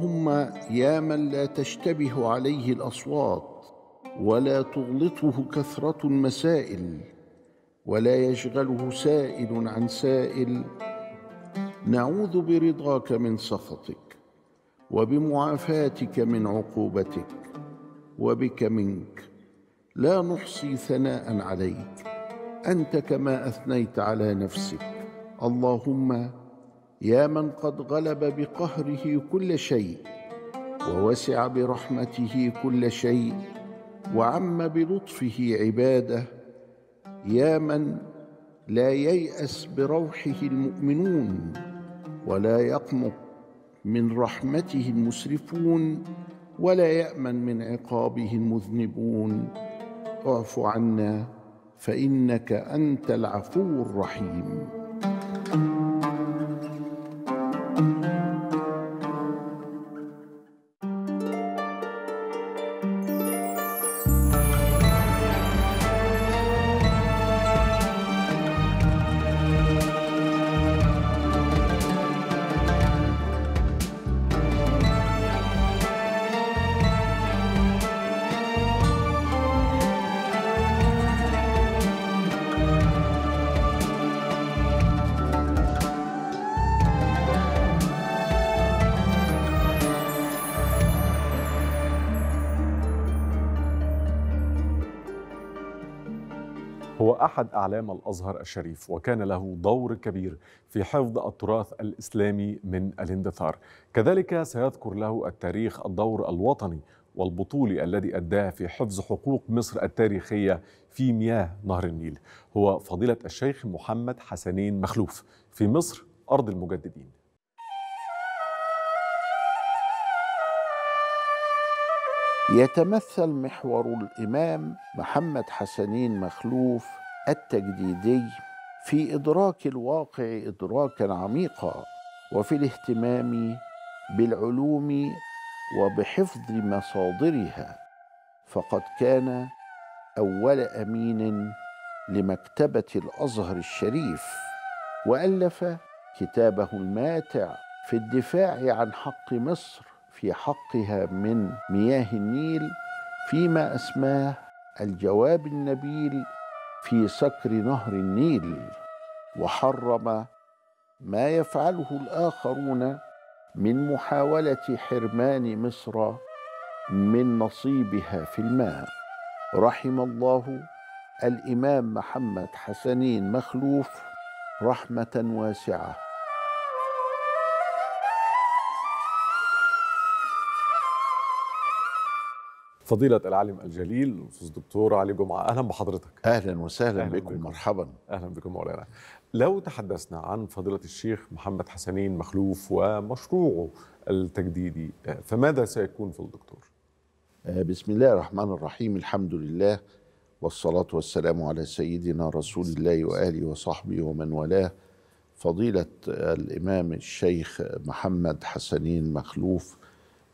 اللهم يا من لا تشتبه عليه الاصوات ولا تغلطه كثره المسائل ولا يشغله سائل عن سائل نعوذ برضاك من سخطك وبمعافاتك من عقوبتك وبك منك لا نحصي ثناء عليك انت كما اثنيت على نفسك اللهم يا من قد غلب بقهره كل شيء ووسع برحمته كل شيء وعم بلطفه عباده يا من لا يياس بروحه المؤمنون ولا يقنط من رحمته المسرفون ولا يامن من عقابه المذنبون اعف عنا فانك انت العفو الرحيم هو أحد أعلام الأزهر الشريف وكان له دور كبير في حفظ التراث الإسلامي من الاندثار كذلك سيذكر له التاريخ الدور الوطني والبطولي الذي أداه في حفظ حقوق مصر التاريخية في مياه نهر النيل هو فضيلة الشيخ محمد حسنين مخلوف في مصر أرض المجددين يتمثل محور الإمام محمد حسنين مخلوف التجديدي في ادراك الواقع ادراكا عميقا وفي الاهتمام بالعلوم وبحفظ مصادرها فقد كان اول امين لمكتبه الازهر الشريف والف كتابه الماتع في الدفاع عن حق مصر في حقها من مياه النيل فيما اسماه الجواب النبيل في سكر نهر النيل وحرم ما يفعله الاخرون من محاوله حرمان مصر من نصيبها في الماء رحم الله الامام محمد حسنين مخلوف رحمه واسعه فضيلة العالم الجليل الأستاذ الدكتور علي جمعة أهلا بحضرتك أهلا وسهلا أهلا بكم, بكم مرحبا أهلا بكم مولانا لو تحدثنا عن فضيلة الشيخ محمد حسنين مخلوف ومشروعه التجديدي آه، فماذا سيكون في الدكتور؟ آه، بسم الله الرحمن الرحيم الحمد لله والصلاة والسلام على سيدنا رسول الله وآله وصحبه ومن والاه فضيلة الإمام الشيخ محمد حسنين مخلوف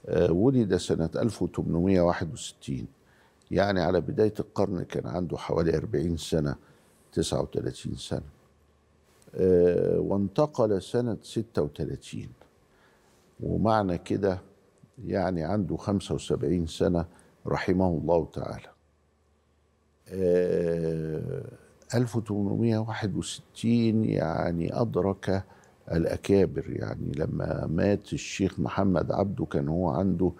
آه، ولد سنة 1861 يعني على بداية القرن كان عنده حوالي 40 سنة 39 سنة آه، وانتقل سنة 36 ومعنى كده يعني عنده 75 سنة رحمه الله تعالى 1861 آه، يعني أدرك الأكابر يعني لما مات الشيخ محمد عبده كان هو عنده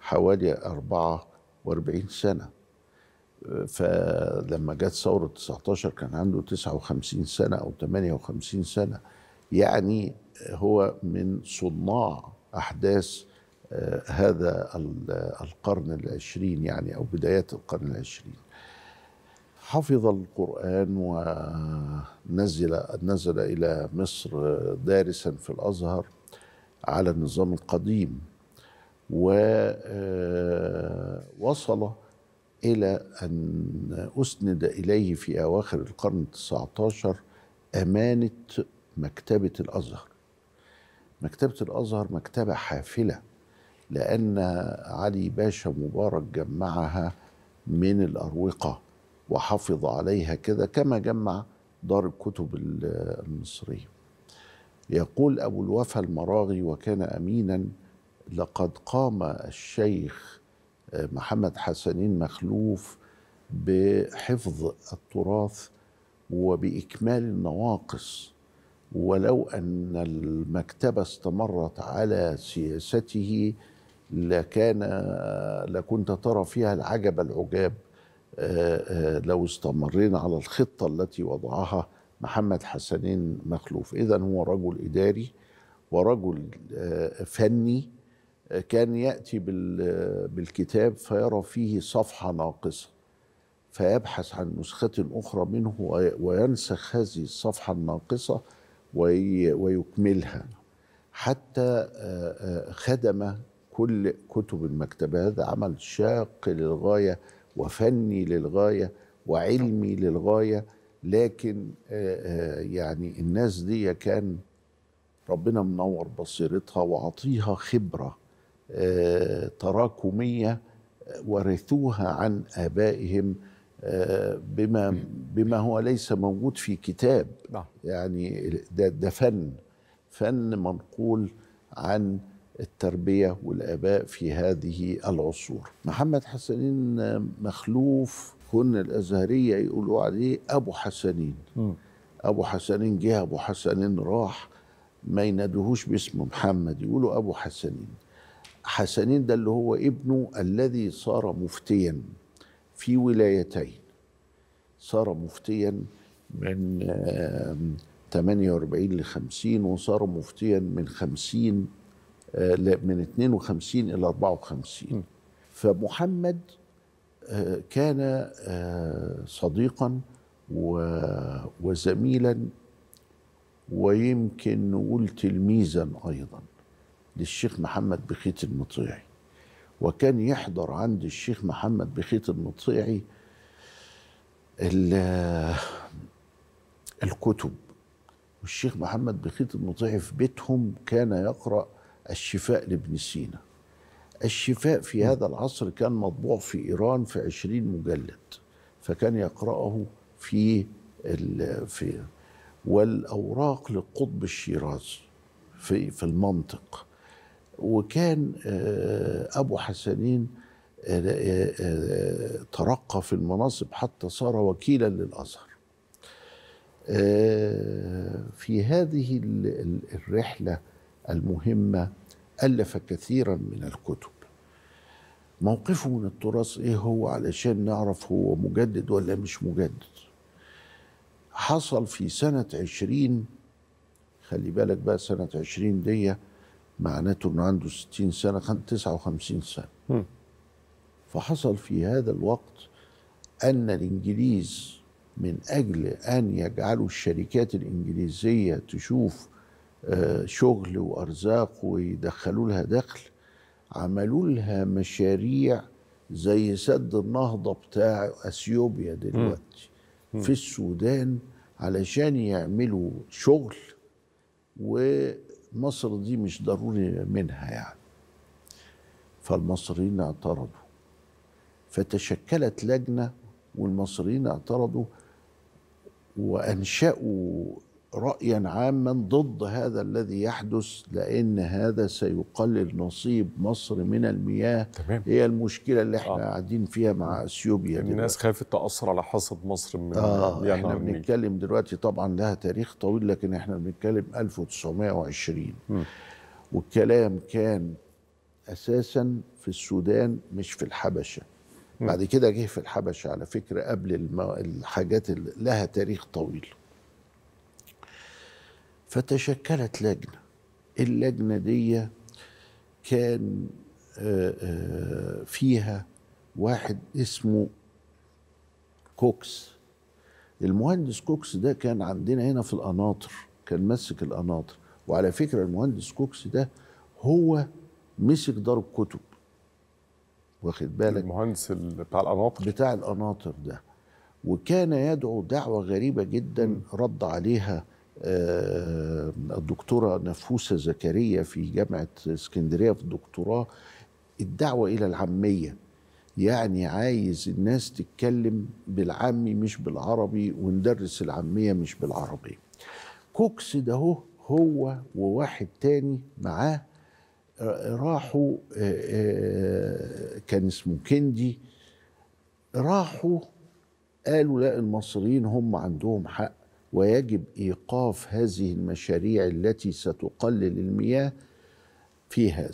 حوالي 44 سنة فلما جت ثورة 19 كان عنده 59 سنة أو 58 سنة يعني هو من صناع أحداث آه، هذا القرن العشرين يعني أو بدايات القرن العشرين حفظ القرآن ونزل نزل إلى مصر دارسا في الأزهر على النظام القديم ووصل آه، إلى أن أسند إليه في أواخر القرن التسعة عشر أمانة مكتبة الأزهر مكتبة الأزهر مكتبة حافلة لأن علي باشا مبارك جمعها من الأروقة وحافظ عليها كذا كما جمع دار الكتب المصرية يقول أبو الوفا المراغي وكان أمينا لقد قام الشيخ محمد حسنين مخلوف بحفظ التراث وبإكمال النواقص ولو أن المكتبة استمرت على سياسته لكان لكنت ترى فيها العجب العجاب لو استمرينا على الخطة التي وضعها محمد حسنين مخلوف إذا هو رجل إداري ورجل آه، فني آه، كان يأتي آه، بالكتاب فيرى فيه صفحة ناقصة فيبحث عن نسخة أخرى منه وينسخ هذه الصفحة الناقصة ويكملها حتى خدم كل كتب المكتبة هذا عمل شاق للغاية وفني للغايه وعلمي للغايه لكن آه، آه، يعني الناس دي كان ربنا منور بصيرتها وعطيها خبره آه، تراكميه ورثوها عن ابائهم بما بما هو ليس موجود في كتاب نعم. يعني ده ده فن فن منقول عن التربية والآباء في هذه العصور محمد حسنين مخلوف كن الأزهرية يقولوا عليه أبو حسنين أبو حسنين جه أبو حسنين راح ما ينادوهوش باسم محمد يقولوا أبو حسنين حسنين ده اللي هو ابنه الذي صار مفتيا في ولايتين صار مفتيا من 48 ل 50 وصار مفتيا من 50 من 52 إلى 54 فمحمد آه، كان آه، صديقا وزميلا ويمكن نقول تلميذا أيضا للشيخ محمد بخيت المطيعي وكان يحضر عند الشيخ محمد بخيت المطيعي الكتب والشيخ محمد بخيت المطيعي في بيتهم كان يقرأ الشفاء لابن سينا الشفاء في هذا العصر كان مطبوع في إيران في عشرين مجلد فكان يقرأه في في والأوراق للقطب الشيرازي في في المنطق وكان آه، أبو حسنين آه، آه، ترقى في المناصب حتى صار وكيلا للأزهر في هذه الرحلة المهمة ألف كثيرا من الكتب موقفه من التراث إيه هو علشان نعرف هو مجدد ولا مش مجدد حصل في سنة عشرين خلي بالك بقى سنة عشرين دي معناته أنه عنده ستين سنة تسعة وخمسين سنة فحصل في هذا الوقت أن الإنجليز من أجل أن يجعلوا الشركات الإنجليزية تشوف شغل وارزاق ويدخلوا لها دخل عملوا لها مشاريع زي سد النهضه بتاع اثيوبيا دلوقتي في السودان علشان يعملوا شغل ومصر دي مش ضروري منها يعني فالمصريين اعترضوا فتشكلت لجنه والمصريين اعترضوا وانشأوا رايا عاما ضد هذا الذي يحدث لان هذا سيقلل نصيب مصر من المياه تمام. هي المشكله اللي احنا آه. قاعدين فيها مع اثيوبيا يعني الناس خايفة تاثر على حصد مصر من آه, آه، يعني احنا بنتكلم دلوقتي طبعا لها تاريخ طويل لكن احنا بنتكلم 1920 م. والكلام كان اساسا في السودان مش في الحبشه م. بعد كده جه في الحبشه على فكره قبل الحاجات اللي لها تاريخ طويل فتشكلت لجنه اللجنه دي كان آه، آه، فيها واحد اسمه كوكس المهندس كوكس ده كان عندنا هنا في القناطر كان مسك القناطر وعلى فكره المهندس كوكس ده هو مسك دار الكتب واخد بالك المهندس بتاع القناطر بتاع القناطر ده وكان يدعو دعوه غريبه جدا رد عليها آه، الدكتوره نفوسه زكريا في جامعه اسكندريه في الدكتوراه الدعوه الى العاميه يعني عايز الناس تتكلم بالعامي مش بالعربي وندرس العاميه مش بالعربي كوكس ده هو, هو وواحد تاني معاه آه، راحوا آه، كان اسمه كندي راحوا قالوا لا المصريين هم عندهم حق ويجب ايقاف هذه المشاريع التي ستقلل المياه في هذا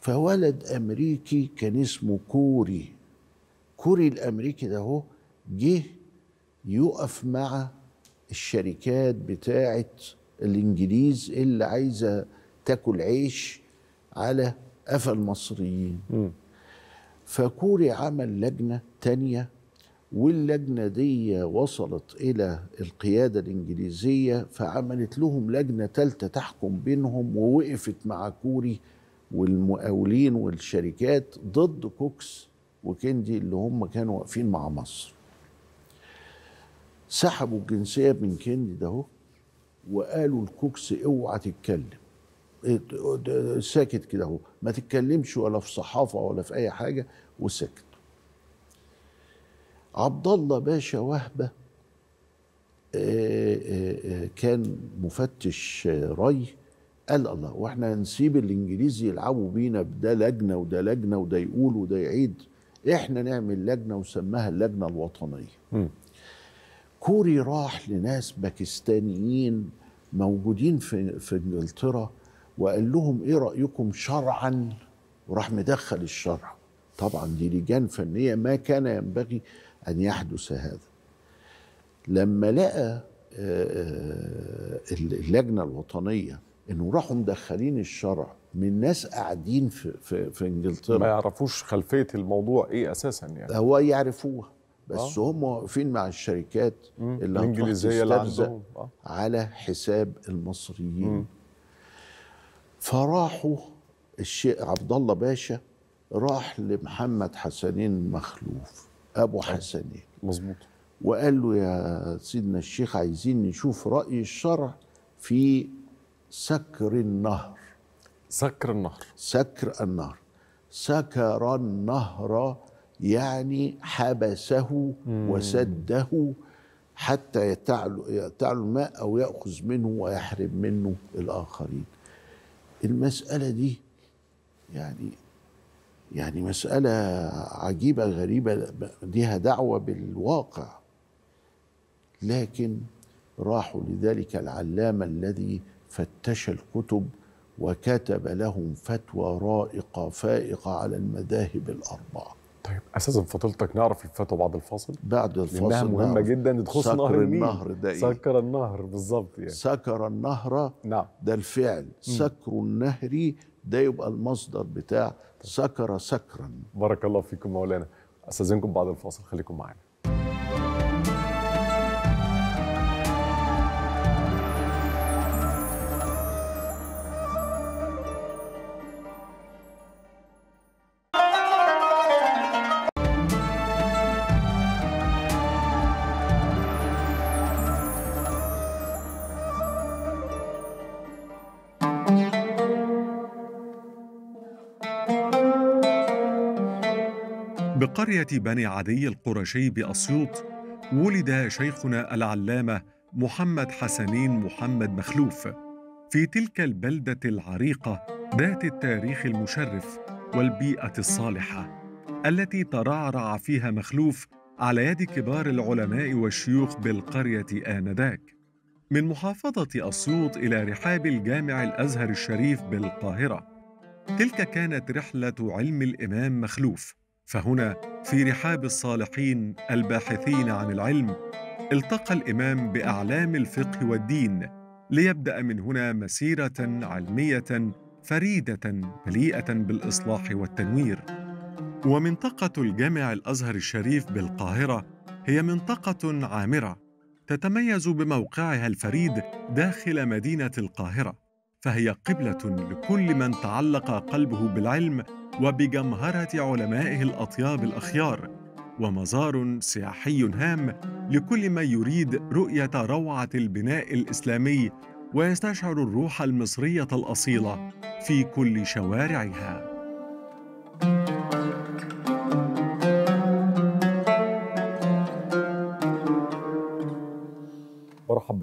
فولد امريكي كان اسمه كوري كوري الامريكي ده هو جه يقف مع الشركات بتاعه الانجليز اللي عايزه تاكل عيش على قفا المصريين م. فكوري عمل لجنه تانيه واللجنة دي وصلت إلى القيادة الإنجليزية فعملت لهم لجنة تالتة تحكم بينهم ووقفت مع كوري والمقاولين والشركات ضد كوكس وكندي اللي هم كانوا واقفين مع مصر سحبوا الجنسية من كندي ده وقالوا لكوكس اوعى تتكلم ساكت كده اهو ما تتكلمش ولا في صحافة ولا في أي حاجة وسكت عبد الله باشا وهبه آه، آه، آه، كان مفتش ري قال الله واحنا هنسيب الانجليز يلعبوا بينا بده لجنه وده لجنه وده يقول وده يعيد احنا نعمل لجنه وسماها اللجنه الوطنيه. م. كوري راح لناس باكستانيين موجودين في في انجلترا وقال لهم ايه رايكم شرعا وراح مدخل الشرع. طبعا دي لجان فنيه ما كان ينبغي أن يحدث هذا لما لقى آه، آه، اللجنة الوطنية انه راحوا مدخلين الشرع من ناس قاعدين في في, في انجلترا ما يعرفوش خلفيه الموضوع ايه اساسا يعني هو يعرفوها بس آه. هم واقفين مع الشركات اللي الانجليزيه اللي عندهم آه. على حساب المصريين فراحوا الشيخ عبد الله باشا راح لمحمد حسنين مخلوف ابو طيب. حسنين مظبوط وقال له يا سيدنا الشيخ عايزين نشوف راي الشرع في سكر النهر سكر النهر سكر النهر سكر النهر يعني حبسه مم. وسده حتى يتعلو يتعلو الماء او ياخذ منه ويحرم منه الاخرين المساله دي يعني يعني مسألة عجيبة غريبة ليها دعوة بالواقع لكن راحوا لذلك العلامة الذي فتش الكتب وكتب لهم فتوى رائقة فائقة على المذاهب الأربعة طيب أساسا فضيلتك نعرف الفتوى بعد الفاصل بعد الفاصل لأنها مهمة نعرف. جدا تخص نهر النهر ده إيه؟ سكر النهر بالظبط يعني سكر النهر نعم ده الفعل سكر النهر ده يبقى المصدر بتاع سكر سكرا بارك الله فيكم مولانا استاذنكم بعد الفاصل خليكم معانا قرية بني عدي القرشي بأسيوط ولد شيخنا العلامة محمد حسنين محمد مخلوف في تلك البلدة العريقة ذات التاريخ المشرف والبيئة الصالحة التي ترعرع فيها مخلوف على يد كبار العلماء والشيوخ بالقرية آنذاك من محافظة أسيوط إلى رحاب الجامع الأزهر الشريف بالقاهرة تلك كانت رحلة علم الإمام مخلوف فهنا في رحاب الصالحين الباحثين عن العلم التقى الامام باعلام الفقه والدين ليبدا من هنا مسيره علميه فريده مليئه بالاصلاح والتنوير ومنطقه الجامع الازهر الشريف بالقاهره هي منطقه عامره تتميز بموقعها الفريد داخل مدينه القاهره فهي قبله لكل من تعلق قلبه بالعلم وبجمهرة علمائه الأطياب الأخيار ومزار سياحي هام لكل من يريد رؤية روعة البناء الإسلامي ويستشعر الروح المصرية الأصيلة في كل شوارعها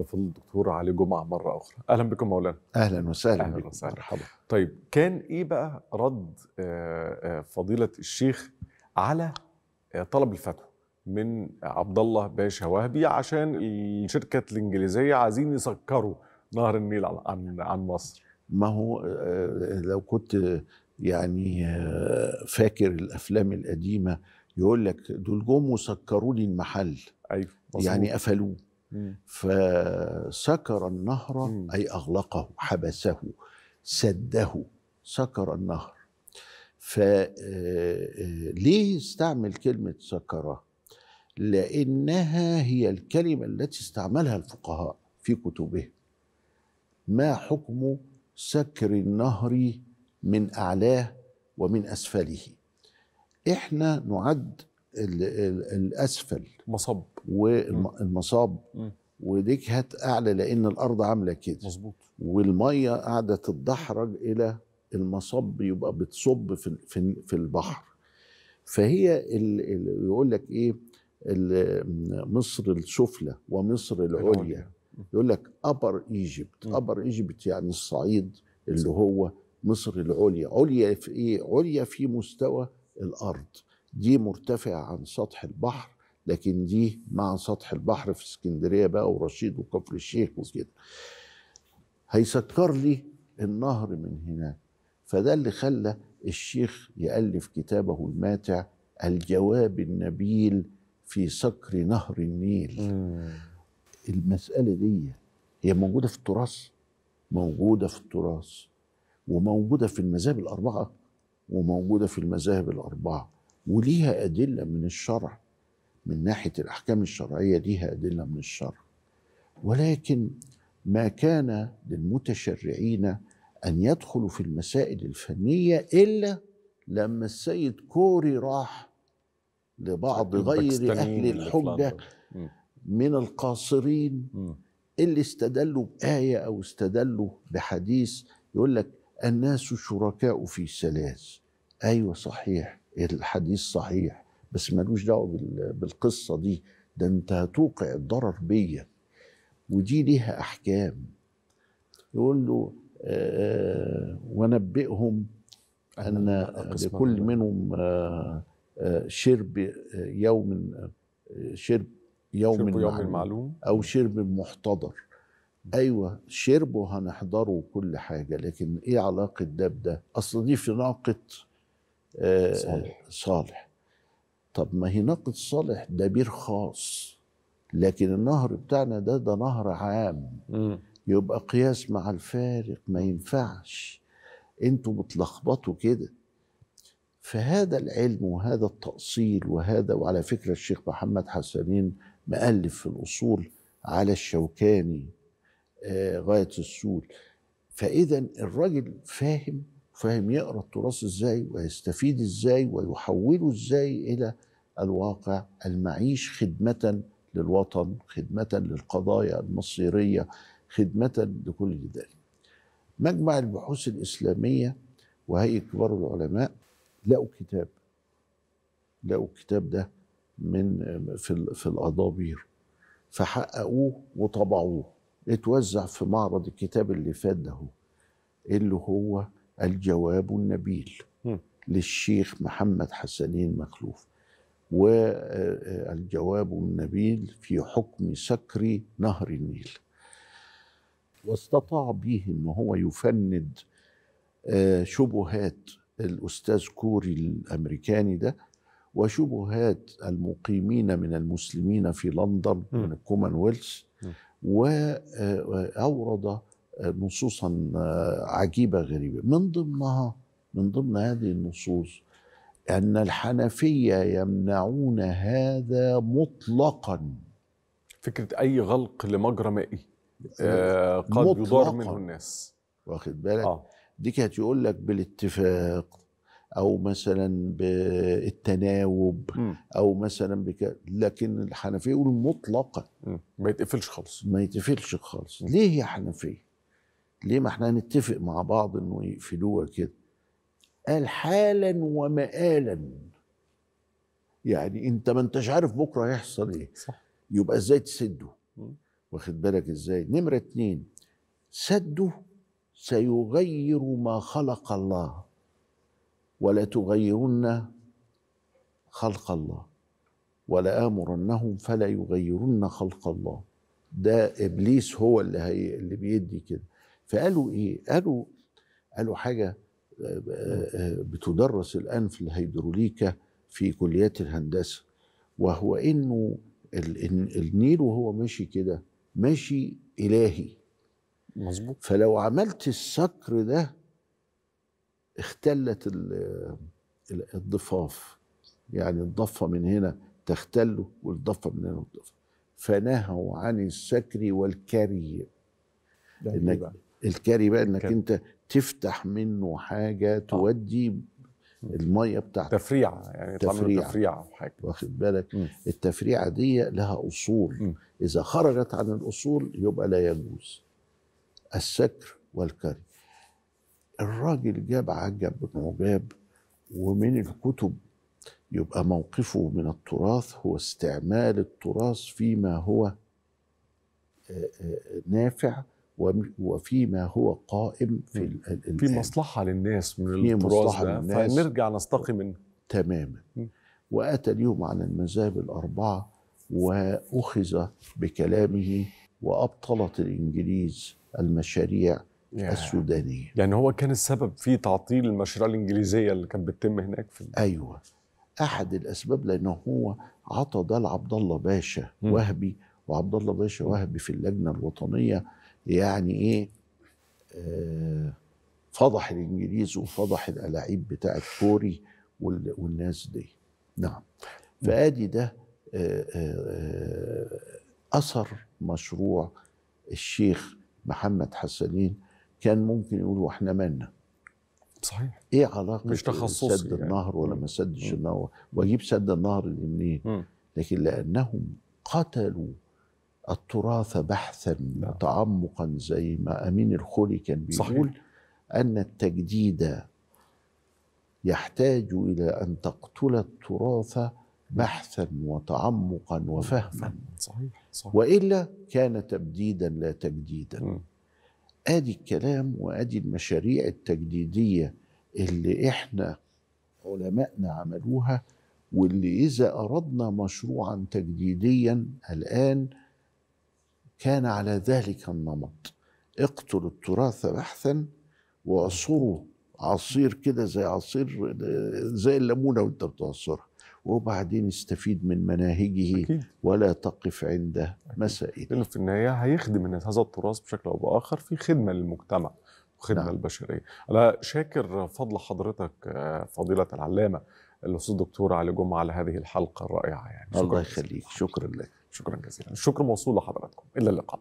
في الدكتور علي جمعه مره اخرى اهلا بكم مولانا اهلا وسهلا اهلا وسهلا مرحبا طيب كان ايه بقى رد آه، آه، فضيله الشيخ على آه، طلب الفتوى من عبد الله باشا وهبي عشان الشركه الانجليزيه عايزين يسكروا نهر النيل عن عن مصر ما هو لو كنت يعني فاكر الافلام القديمه يقول لك دول جم وسكروا لي المحل ايوه مظبوط. يعني قفلوه فسكر النهر أي أغلقه حبسه سده سكر النهر فليه آه، آه، استعمل كلمة سكره لأنها هي الكلمة التي استعملها الفقهاء في كتبهم ما حكم سكر النهر من أعلاه ومن أسفله إحنا نعد الاسفل مصب والمصاب وديك اعلى لان الارض عامله كده مظبوط والميه قاعده تتدحرج الى المصب يبقى بتصب في في, في البحر فهي يقول لك ايه مصر السفلى ومصر العليا يقول لك ابر ايجيبت ابر ايجيبت يعني الصعيد اللي هو مصر العليا عليا في ايه عليا في مستوى الارض دي مرتفعة عن سطح البحر لكن دي مع سطح البحر في اسكندرية بقى ورشيد وكفر الشيخ وكده هيسكر لي النهر من هناك فده اللي خلى الشيخ يألف كتابه الماتع الجواب النبيل في سكر نهر النيل مم. المسألة دي هي موجودة في التراث موجودة في التراث وموجودة في المذاهب الأربعة وموجودة في المذاهب الأربعة وليها أدلة من الشرع من ناحية الأحكام الشرعية ليها أدلة من الشرع ولكن ما كان للمتشرعين أن يدخلوا في المسائل الفنية إلا لما السيد كوري راح لبعض غير أهل الحجة من القاصرين اللي استدلوا بآية أو استدلوا بحديث يقول لك الناس شركاء في ثلاث أيوة صحيح الحديث صحيح بس ملوش دعوه بالقصه دي ده انت هتوقع الضرر بيا ودي ليها احكام يقول له ونبئهم ان لكل منهم شرب يوم شرب يوم, شرب يوم المعلوم او شرب محتضر ايوه شربه هنحضره وكل حاجه لكن ايه علاقه ده بده اصل دي في ناقه صالح. آه، صالح طب ما هي ناقة صالح ده بير خاص لكن النهر بتاعنا ده ده نهر عام م. يبقى قياس مع الفارق ما ينفعش انتوا بتلخبطوا كده فهذا العلم وهذا التأصيل وهذا وعلى فكرة الشيخ محمد حسنين مألف في الأصول على الشوكاني آه غاية السول فإذا الراجل فاهم فاهم يقرا التراث ازاي ويستفيد ازاي ويحوله ازاي الى الواقع المعيش خدمه للوطن خدمه للقضايا المصيريه خدمه لكل ذلك مجمع البحوث الاسلاميه وهيئه كبار العلماء لقوا كتاب لقوا الكتاب ده من في في الأضابير فحققوه وطبعوه اتوزع في معرض الكتاب اللي فات ده اللي هو الجواب النبيل للشيخ محمد حسنين مخلوف والجواب النبيل في حكم سكر نهر النيل واستطاع به ان هو يفند آه، شبهات الاستاذ كوري الامريكاني ده وشبهات المقيمين من المسلمين في لندن من الكومنولث واورد آه، آه، نصوصا آه، عجيبه غريبه من ضمنها من ضمن هذه النصوص ان الحنفيه يمنعون هذا مطلقا فكره اي غلق لمجرى مائي آه، قد يضار منه الناس واخد بالك آه. دي كانت يقول لك بالاتفاق او مثلا بالتناوب م. او مثلا بك لكن الحنفيه يقول مطلقا ما يتقفلش خالص ما يتقفلش خالص ليه يا حنفيه ليه ما احنا هنتفق مع بعض انه يقفلوها كده قال حالا ومآلا يعني انت ما انتش عارف بكره هيحصل ايه صح. يبقى ازاي تسده واخد بالك ازاي نمره اتنين سده سيغير ما خلق الله ولا تغيرن خلق الله ولا امرنهم فلا يغيرن خلق الله ده ابليس هو اللي هي اللي بيدي كده فقالوا ايه قالوا قالوا حاجه آه، آه، آه، بتدرس الان في الهيدروليكا في كليات الهندسه وهو انه النيل وهو ماشي كده ماشي الهي مظبوط فلو عملت السكر ده اختلت الضفاف يعني الضفه من هنا تختل والضفه من هنا تختل فنهوا عن السكر والكري انك إيه الكاري بقى انك انت تفتح منه حاجه آه. تودي الميه بتاعتك تفريعة يعني تفريعة تفريعة او حاجه واخد بالك م. التفريعه دي لها اصول م. اذا خرجت عن الاصول يبقى لا يجوز السكر والكري الراجل جاب عجب بن عجاب ومن الكتب يبقى موقفه من التراث هو استعمال التراث فيما هو آه، آه، نافع وفيما هو قائم في الآن. في مصلحة للناس من في مصلحة للناس فنرجع نستقي منه تماما وأتى اليوم على المذاهب الأربعة وأخذ بكلامه وأبطلت الإنجليز المشاريع يعني السودانية يعني هو كان السبب في تعطيل المشاريع الإنجليزية اللي كانت بتتم هناك في أيوة أحد الأسباب لأنه هو عطى ده لعبد الله باشا وهبي وعبد الله باشا وهبي في اللجنة الوطنية يعني ايه آه، فضح الانجليز وفضح الالاعيب بتاعه كوري والناس دي نعم فادي ده آه، آه، اثر مشروع الشيخ محمد حسنين كان ممكن يقولوا احنا مالنا صحيح ايه علاقه مش تخصصي سد يعني. النهر ولا ما سدش النهر واجيب سد النهر منين لكن لانهم قتلوا التراث بحثا وتعمقا نعم. زي ما امين الخولي كان بيقول صحيح. ان التجديد يحتاج الى ان تقتل التراث بحثا وتعمقا وفهما نعم، صحيح. صحيح. والا كان تبديدا لا تجديدا م. ادي الكلام وادي المشاريع التجديديه اللي احنا علمائنا عملوها واللي اذا اردنا مشروعا تجديديا الان كان على ذلك النمط اقتلوا التراث بحثا وعصروا عصير كده زي عصير زي الليمونه وانت بتعصرها وبعدين استفيد من مناهجه أكيد. ولا تقف عند مسائل لانه في النهايه هيخدم الناس هذا التراث بشكل او باخر في خدمه للمجتمع وخدمه نعم. للبشريه انا شاكر فضل حضرتك فضيله العلامه الاستاذ الدكتور علي جمعه على هذه الحلقه الرائعه يعني الله يخليك شكرا لك شكرا جزيلا الشكر موصول لحضراتكم إلى اللقاء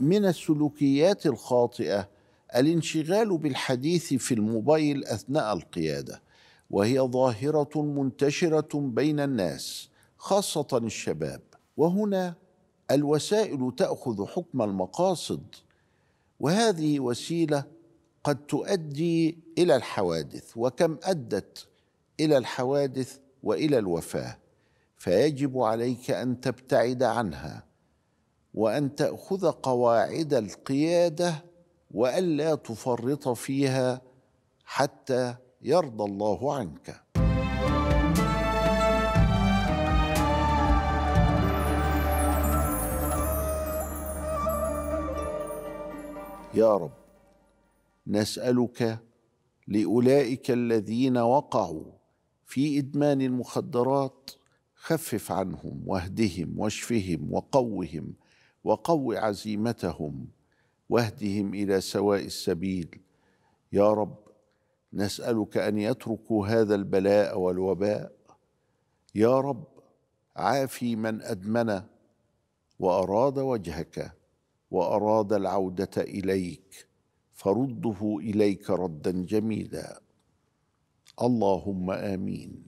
من السلوكيات الخاطئه الانشغال بالحديث في الموبايل اثناء القياده وهي ظاهره منتشره بين الناس خاصه الشباب وهنا الوسائل تاخذ حكم المقاصد وهذه وسيله قد تؤدي الى الحوادث وكم ادت الى الحوادث والى الوفاه فيجب عليك ان تبتعد عنها وان تاخذ قواعد القياده والا تفرط فيها حتى يرضى الله عنك يا رب نسالك لاولئك الذين وقعوا في ادمان المخدرات خفف عنهم واهدهم واشفهم وقوهم وقو عزيمتهم واهدهم الى سواء السبيل يا رب نسالك ان يتركوا هذا البلاء والوباء يا رب عافي من ادمن واراد وجهك واراد العوده اليك فرده اليك ردا جميلا اللهم امين